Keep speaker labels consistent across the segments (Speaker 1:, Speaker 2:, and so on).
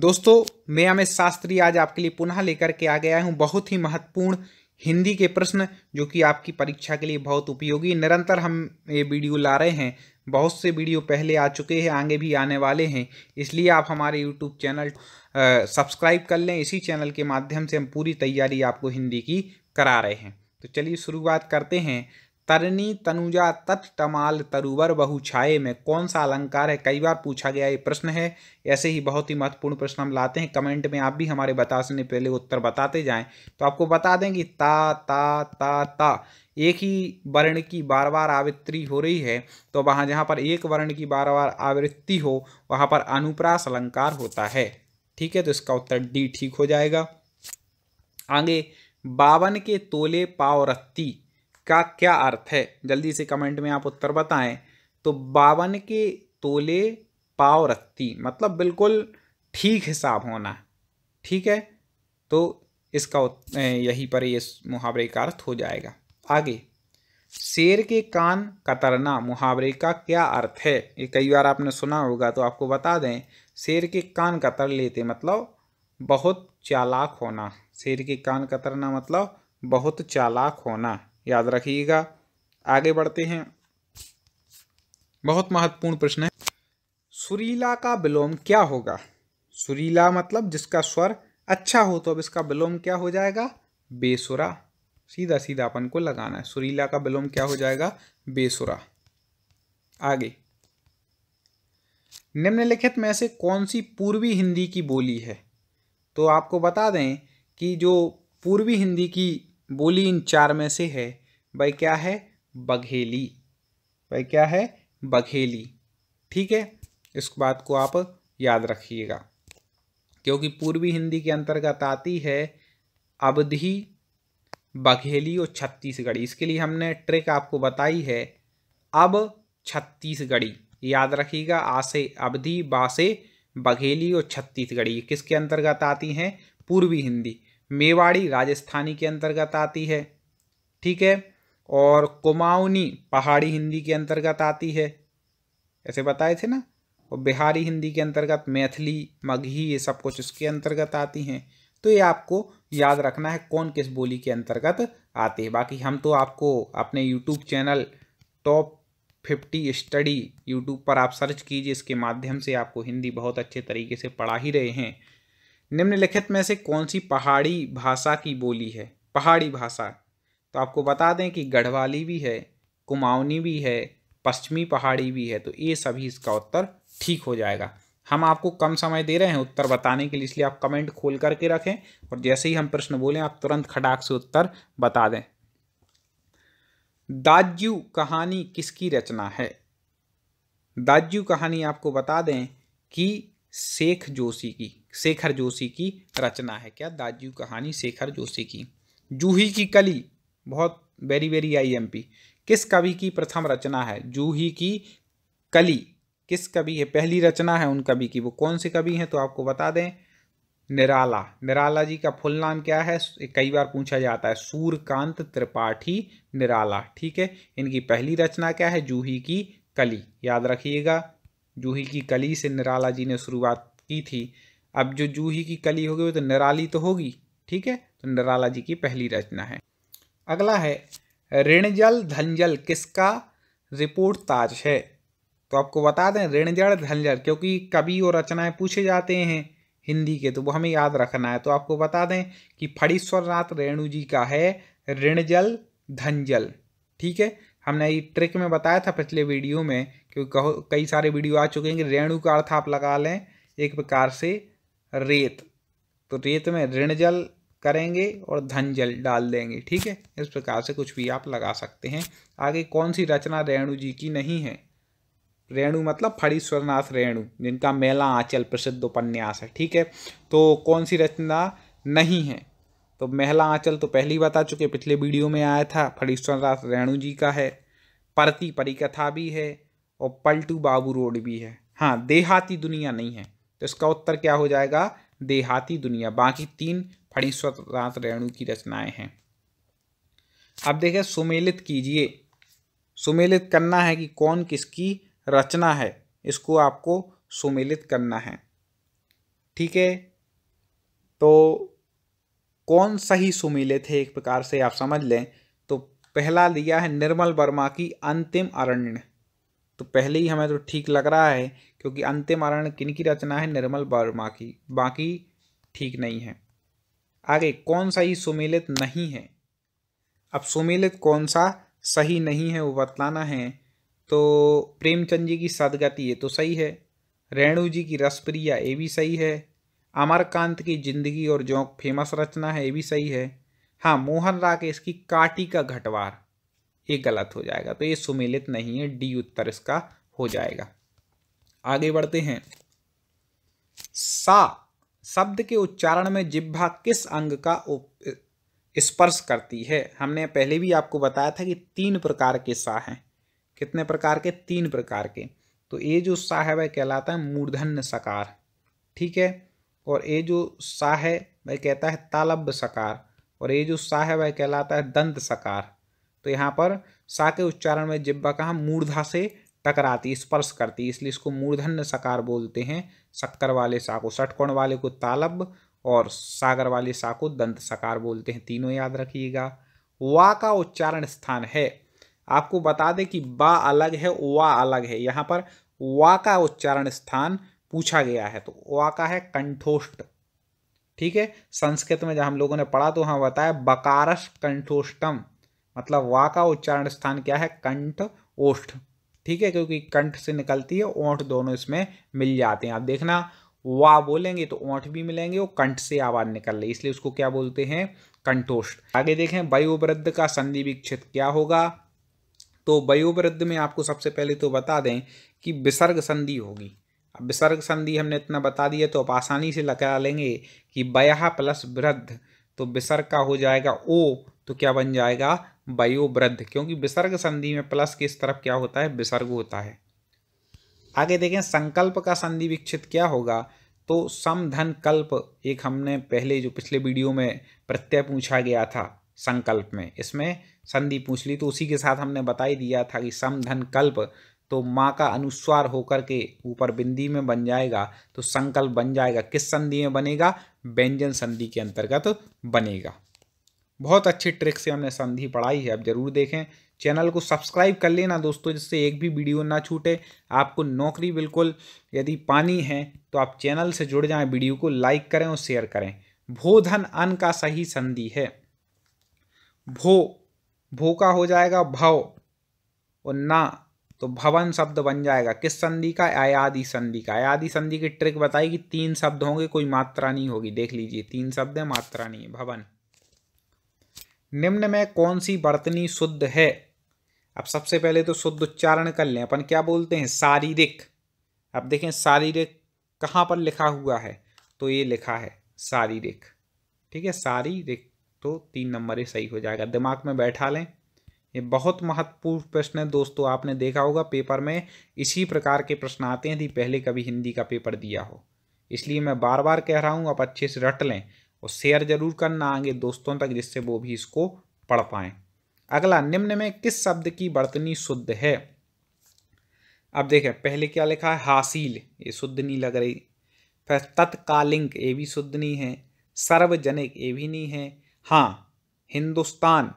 Speaker 1: दोस्तों मैं अमित शास्त्री आज आपके लिए पुनः लेकर के आ गया हूँ बहुत ही महत्वपूर्ण हिंदी के प्रश्न जो कि आपकी परीक्षा के लिए बहुत उपयोगी निरंतर हम ये वीडियो ला रहे हैं बहुत से वीडियो पहले आ चुके हैं आगे भी आने वाले हैं इसलिए आप हमारे यूट्यूब चैनल सब्सक्राइब कर लें इसी चैनल के माध्यम से हम पूरी तैयारी आपको हिंदी की करा रहे हैं तो चलिए शुरुआत करते हैं तरनी तनुजा तट तमाल तरुवर बहु छाये में कौन सा अलंकार है कई बार पूछा गया ये प्रश्न है ऐसे ही बहुत ही महत्वपूर्ण प्रश्न हम लाते हैं कमेंट में आप भी हमारे बता सकने पहले उत्तर बताते जाएं तो आपको बता दें कि ता ता ता ता एक ही वर्ण की बार बार आवृत्ति हो रही है तो वहाँ जहाँ पर एक वर्ण की बार बार आवृत्ति हो वहाँ पर अनुप्रास अलंकार होता है ठीक है तो इसका उत्तर डी ठीक हो जाएगा आगे बावन के तोले पाव रत्ती का क्या अर्थ है जल्दी से कमेंट में आप उत्तर बताएं तो बावन के तोले पाव रत्ती मतलब बिल्कुल ठीक हिसाब होना ठीक है तो इसका यहीं पर ये मुहावरे का अर्थ हो जाएगा आगे शेर के कान कतरना मुहावरे का क्या अर्थ है ये कई बार आपने सुना होगा तो आपको बता दें शेर के कान कतर लेते मतलब बहुत चालाक होना शेर के कान कतरना मतलब बहुत चालाक होना याद रखिएगा आगे बढ़ते हैं बहुत महत्वपूर्ण प्रश्न है सुरीला का विलोम क्या होगा सुरीला मतलब जिसका स्वर अच्छा हो तो अब इसका विलोम क्या हो जाएगा बेसुरा सीधा सीधा अपन को लगाना है सुरीला का विलोम क्या हो जाएगा बेसुरा आगे निम्नलिखित में से कौन सी पूर्वी हिंदी की बोली है तो आपको बता दें कि जो पूर्वी हिंदी की बोली इन चार में से है भाई क्या है बघेली भाई क्या है बघेली ठीक है इस बात को आप याद रखिएगा क्योंकि पूर्वी हिंदी के अंतर्गत आती है अवधि बघेली और छत्तीसगढ़ी इसके लिए हमने ट्रिक आपको बताई है अब छत्तीसगढ़ी याद रखिएगा आसे अवधि बासे बघेली और छत्तीसगढ़ी किसके अंतर्गत आती हैं पूर्वी हिंदी मेवाड़ी राजस्थानी के अंतर्गत आती है ठीक है और कुमाऊनी पहाड़ी हिंदी के अंतर्गत आती है ऐसे बताए थे ना और बिहारी हिंदी के अंतर्गत मैथिली मगही ये सब कुछ इसके अंतर्गत आती हैं तो ये आपको याद रखना है कौन किस बोली के अंतर्गत आते हैं बाकी हम तो आपको अपने YouTube channel top fifty study YouTube पर आप सर्च कीजिए इसके माध्यम से आपको हिंदी बहुत अच्छे तरीके से पढ़ा ही रहे हैं निम्नलिखित में से कौन सी पहाड़ी भाषा की बोली है पहाड़ी भाषा तो आपको बता दें कि गढ़वाली भी है कुमाऊनी भी है पश्चिमी पहाड़ी भी है तो ये सभी इसका उत्तर ठीक हो जाएगा हम आपको कम समय दे रहे हैं उत्तर बताने के लिए इसलिए आप कमेंट खोल करके रखें और जैसे ही हम प्रश्न बोलें आप तुरंत खटाक से उत्तर बता दें दाज्यु कहानी किसकी रचना है दाज्यु कहानी आपको बता दें कि शेख जोशी की शेखर जोशी की रचना है क्या दाजू कहानी शेखर जोशी की जूही की कली बहुत very very I M P किस कवि की प्रथम रचना है जूही की कली किस कवि है पहली रचना है उन कवि की वो कौन से कवि हैं तो आपको बता दें निराला निराला जी का फुल नाम क्या है कई बार पूछा जाता है सूर्यकांत त्रिपाठी निराला ठीक है इनकी पहली रचना क्या है जूही की कली याद रखिएगा जूही की कली से निराला जी ने शुरुआत की थी अब जो जूही की कली होगी वो तो निराली तो होगी ठीक है तो निराला जी की पहली रचना है अगला है ऋणजल धनजल किसका रिपोर्ट ताज है तो आपको बता दें ऋणजल धनजल क्योंकि कवि और रचनाएं पूछे जाते हैं हिंदी के तो वो हमें याद रखना है तो आपको बता दें कि फड़ीश्वरनाथ नाथ रेणु जी का है ऋणजल धनजल ठीक है हमने ये ट्रिक में बताया था पिछले वीडियो में क्योंकि कई सारे वीडियो आ चुके हैं कि रेणु का अर्थ आप लगा लें एक प्रकार से रेत तो रेत में ऋण जल करेंगे और धन जल डाल देंगे ठीक है इस प्रकार से कुछ भी आप लगा सकते हैं आगे कौन सी रचना रेणु जी की नहीं है रेणु मतलब फड़ीश्वरनाथ रेणु जिनका मेला आंचल प्रसिद्ध उपन्यास है ठीक है तो कौन सी रचना नहीं है तो मेला आंचल तो पहले बता चुके पिछले वीडियो में आया था फड़ीश्वरनाथ रेणु जी का है परती परिकथा भी है और पलटू बाबू रोड भी है हाँ देहाती दुनिया नहीं है तो इसका उत्तर क्या हो जाएगा देहाती दुनिया बाकी तीन फणी स्वतंत्र रेणु की रचनाएं हैं अब देखिए सुमेलित कीजिए सुमेलित करना है कि कौन किसकी रचना है इसको आपको सुमेलित करना है ठीक है तो कौन सही सुमेलित है एक प्रकार से आप समझ लें तो पहला लिया है निर्मल वर्मा की अंतिम अरण्य तो पहले ही हमें तो ठीक लग रहा है क्योंकि अंतिम आरण किन की रचना है निर्मल वर्मा की बाकी ठीक नहीं है आगे कौन सा ही सुमेलित नहीं है अब सुमेलित कौन सा सही नहीं है वो बतलाना है तो प्रेमचंद जी की सदगति ये तो सही है रेणु जी की रसप्रिया ये भी सही है अमरकांत की जिंदगी और जौक फेमस रचना है ये भी सही है हाँ मोहन राकेश की काटी का घटवार ये गलत हो जाएगा तो ये सुमेलित नहीं है डी उत्तर इसका हो जाएगा आगे बढ़ते हैं सा शब्द के उच्चारण में जिब्भा किस अंग का स्पर्श करती है हमने पहले भी आपको बताया था कि तीन प्रकार के सा हैं कितने प्रकार के तीन प्रकार के तो ये जो सा है वह कहलाता है मूर्धन्य सकार ठीक है और ये जो सा है वह कहता है तालब्य सकार और ये जो सा है वह कहलाता है दंत सकार तो यहाँ पर सा के उच्चारण में जिब्बा कहाँ मूर्धा से टकराती स्पर्श करती इसलिए इसको मूर्धन्य सकार बोलते हैं शक्कर वाले सा को षटकोण वाले को तालब और सागर वाले सा को दंत सकार बोलते हैं तीनों याद रखिएगा वा का उच्चारण स्थान है आपको बता दें कि बा अलग है वा अलग है यहाँ पर वा का उच्चारण स्थान पूछा गया है तो वा का है कंठोष्ट ठीक है संस्कृत में जब हम लोगों ने पढ़ा तो वहाँ बताया बकारस कंठोष्टम मतलब वा का उच्चारण स्थान क्या है कंठ ओष्ठ ठीक है क्योंकि कंठ से निकलती है ओंठ दोनों इसमें मिल जाते हैं आप देखना वा बोलेंगे तो ओंठ भी मिलेंगे और कंठ से आवाज निकल रही इसलिए उसको क्या बोलते हैं कंठोष्ठ आगे देखें वयोवृद्ध का संधि विक्षित क्या होगा तो वयोवृद्ध में आपको सबसे पहले तो बता दें कि विसर्ग संधि होगी अब विसर्ग संधि हमने इतना बता दिया तो आप आसानी से लगा लेंगे कि बया प्लस वृद्ध तो विसर्ग का हो जाएगा ओ तो क्या बन जाएगा वयोवृद्ध क्योंकि विसर्ग संधि में प्लस के इस तरफ क्या होता है विसर्ग होता है आगे देखें संकल्प का संधि विक्षित क्या होगा तो समधन कल्प एक हमने पहले जो पिछले वीडियो में प्रत्यय पूछा गया था संकल्प में इसमें संधि पूछ ली तो उसी के साथ हमने बता ही दिया था कि समधन कल्प तो माँ का अनुस्वार होकर के ऊपर बिंदी में बन जाएगा तो संकल्प बन जाएगा किस संधि में बनेगा व्यंजन संधि के अंतर्गत तो बनेगा बहुत अच्छी ट्रिक से हमने संधि पढ़ाई है आप जरूर देखें चैनल को सब्सक्राइब कर लेना दोस्तों जिससे एक भी वीडियो ना छूटे आपको नौकरी बिल्कुल यदि पानी है तो आप चैनल से जुड़ जाएं वीडियो को लाइक करें और शेयर करें भोधन अन का सही संधि है भो भो का हो जाएगा भव और ना तो भवन शब्द बन जाएगा किस संधि का आयादी संधि का आयादी संधि की ट्रिक बताएगी तीन शब्द होंगे कोई मात्रा नहीं होगी देख लीजिए तीन शब्द है मात्रा नहीं है भवन निम्न में कौन सी बर्तनी शुद्ध है अब सबसे पहले तो शुद्ध उच्चारण कर लें अपन क्या बोलते हैं शारीरिक अब देखें शारीरिक कहाँ पर लिखा हुआ है तो ये लिखा है शारीरिक ठीक है शारीरिक तो तीन नंबर ही सही हो जाएगा दिमाग में बैठा लें ये बहुत महत्वपूर्ण प्रश्न है दोस्तों आपने देखा होगा पेपर में इसी प्रकार के प्रश्न आते हैं यदि पहले कभी हिंदी का पेपर दिया हो इसलिए मैं बार बार कह रहा हूँ आप अच्छे से रट लें और शेयर जरूर करना आगे दोस्तों तक जिससे वो भी इसको पढ़ पाएं अगला निम्न में किस शब्द की बर्तनी शुद्ध है अब देखें पहले क्या लिखा है हासिल ये शुद्ध नहीं लग रही फिर तत्कालिंग ये भी शुद्ध नहीं है सर्वजनिक ये भी नहीं है हाँ हिंदुस्तान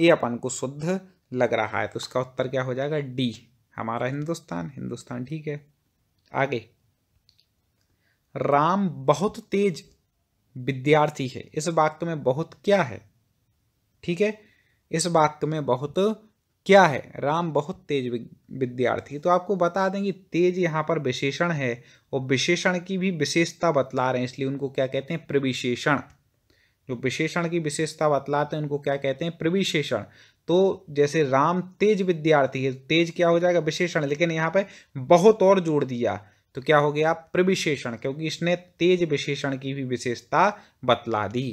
Speaker 1: ये अपन को शुद्ध लग रहा है तो उसका उत्तर क्या हो जाएगा डी हमारा हिंदुस्तान हिंदुस्तान ठीक है आगे राम बहुत तेज विद्यार्थी है इस वाक्य में बहुत क्या है ठीक है इस वाक्य में बहुत क्या है राम बहुत तेज विद्यार्थी तो आपको बता दें कि तेज यहाँ पर विशेषण है और विशेषण की भी विशेषता बतला रहे हैं इसलिए उनको क्या कहते हैं प्रविशेषण जो विशेषण की विशेषता बतलाते हैं उनको क्या कहते हैं प्रविशेषण तो जैसे राम तेज विद्यार्थी है तेज क्या हो जाएगा विशेषण लेकिन यहाँ पर बहुत और जोड़ दिया तो क्या हो गया प्रविशेषण क्योंकि इसने तेज विशेषण की भी विशेषता बतला दी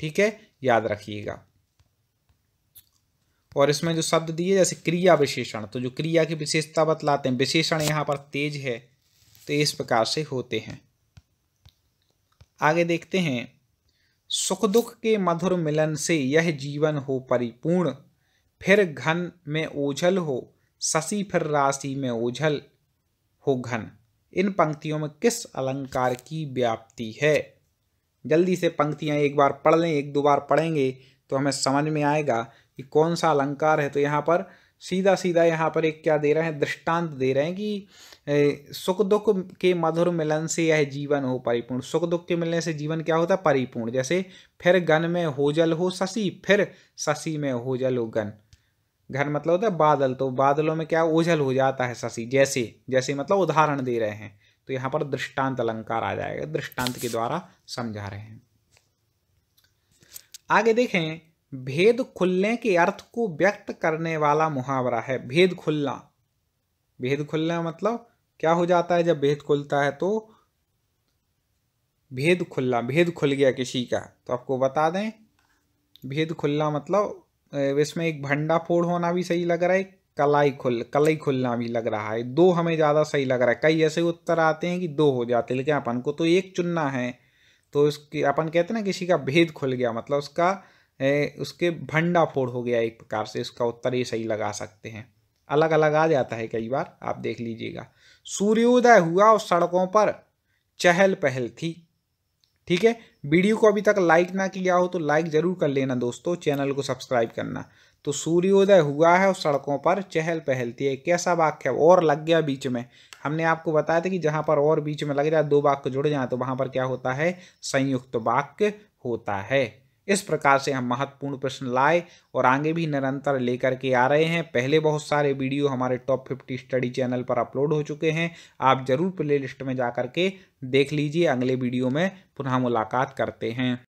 Speaker 1: ठीक है याद रखिएगा और इसमें जो शब्द दिए जैसे क्रिया विशेषण तो जो क्रिया की विशेषता बतलाते हैं विशेषण यहाँ पर तेज है तो इस प्रकार से होते हैं आगे देखते हैं सुख दुख के मधुर मिलन से यह जीवन हो परिपूर्ण फिर घन में ओझल हो शशि फिर राशि में ओझल हो घन इन पंक्तियों में किस अलंकार की व्याप्ति है जल्दी से पंक्तियाँ एक बार पढ़ लें एक दो बार पढ़ेंगे तो हमें समझ में आएगा कि कौन सा अलंकार है तो यहाँ पर सीधा सीधा यहाँ पर एक क्या दे रहे हैं दृष्टांत दे रहे हैं कि सुख दुख के मधुर मिलन से यह जीवन हो परिपूर्ण सुख दुख के मिलने से जीवन क्या होता है परिपूर्ण जैसे फिर गन में हो जल हो शशि फिर शशि में हो जल हो गन घर मतलब होता है बादल तो बादलों में क्या ओझल हो जाता है शशि जैसे जैसे मतलब उदाहरण दे रहे हैं तो यहाँ पर दृष्टांत अलंकार आ जाएगा दृष्टांत के द्वारा समझा रहे हैं आगे देखें भेद खुलने के अर्थ को व्यक्त करने वाला मुहावरा है भेद खुलना भेद खुलना मतलब क्या हो जाता है जब भेद खुलता है तो भेद खुलना भेद खुल गया किसी का तो आपको बता दें भेद खुलना मतलब इसमें एक भंडा फोड़ होना भी सही लग रहा है कलाई खुल कलाई खुलना भी लग रहा है दो हमें ज़्यादा सही लग रहा है कई ऐसे उत्तर आते हैं कि दो हो जाते हैं लेकिन अपन को तो एक चुनना है तो उसके अपन कहते हैं ना किसी का भेद खुल गया मतलब उसका ए, उसके भंडा फोड़ हो गया एक प्रकार से इसका उत्तर ये सही लगा सकते हैं अलग अलग आ जाता है कई बार आप देख लीजिएगा सूर्योदय हुआ और सड़कों पर चहल पहल थी ठीक है वीडियो को अभी तक लाइक ना किया हो तो लाइक ज़रूर कर लेना दोस्तों चैनल को सब्सक्राइब करना तो सूर्योदय हुआ है और सड़कों पर चहल पहलती है कैसा वाक्य है और लग गया बीच में हमने आपको बताया था कि जहाँ पर और बीच में लग जाए दो वाक्य जुड़ जाए तो वहाँ पर क्या होता है संयुक्त वाक्य होता है इस प्रकार से हम महत्वपूर्ण प्रश्न लाए और आगे भी निरंतर लेकर के आ रहे हैं पहले बहुत सारे वीडियो हमारे टॉप फिफ्टी स्टडी चैनल पर अपलोड हो चुके हैं आप जरूर प्ले लिस्ट में जा कर के देख लीजिए अगले वीडियो में पुनः मुलाकात करते हैं